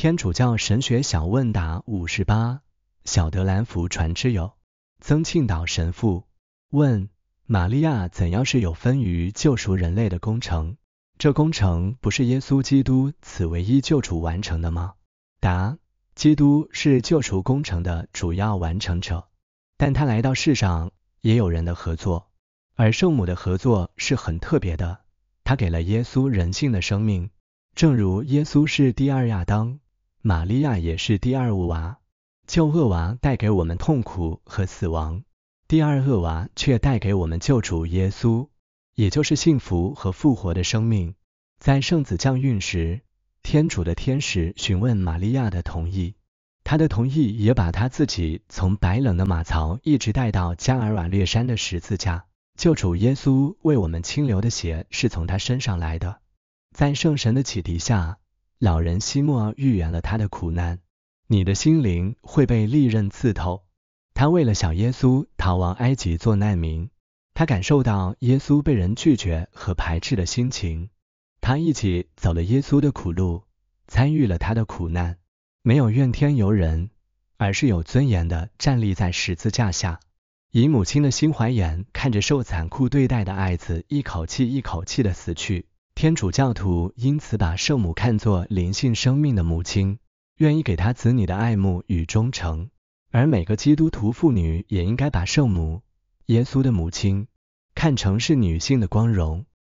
天主教神学小问答五十八，小德兰福传之友，曾庆岛神父问：玛利亚怎样是有分于救赎人类的工程？这工程不是耶稣基督此唯一救主完成的吗？答：基督是救赎工程的主要完成者，但他来到世上也有人的合作，而圣母的合作是很特别的，他给了耶稣人性的生命，正如耶稣是第二亚当。玛利亚也是第二恶娃，旧厄娃带给我们痛苦和死亡，第二恶娃却带给我们救主耶稣，也就是幸福和复活的生命。在圣子降孕时，天主的天使询问玛利亚的同意，她的同意也把她自己从白冷的马槽一直带到加尔瓦略山的十字架。救主耶稣为我们清流的血是从他身上来的，在圣神的启迪下。老人西莫尔预言了他的苦难，你的心灵会被利刃刺透。他为了小耶稣逃亡埃及做难民，他感受到耶稣被人拒绝和排斥的心情。他一起走了耶稣的苦路，参与了他的苦难，没有怨天尤人，而是有尊严的站立在十字架下，以母亲的心怀眼看着受残酷对待的爱子一口气一口气的死去。天主教徒因此把圣母看作灵性生命的母亲，愿意给她子女的爱慕与忠诚，而每个基督徒妇女也应该把圣母耶稣的母亲看成是女性的光荣。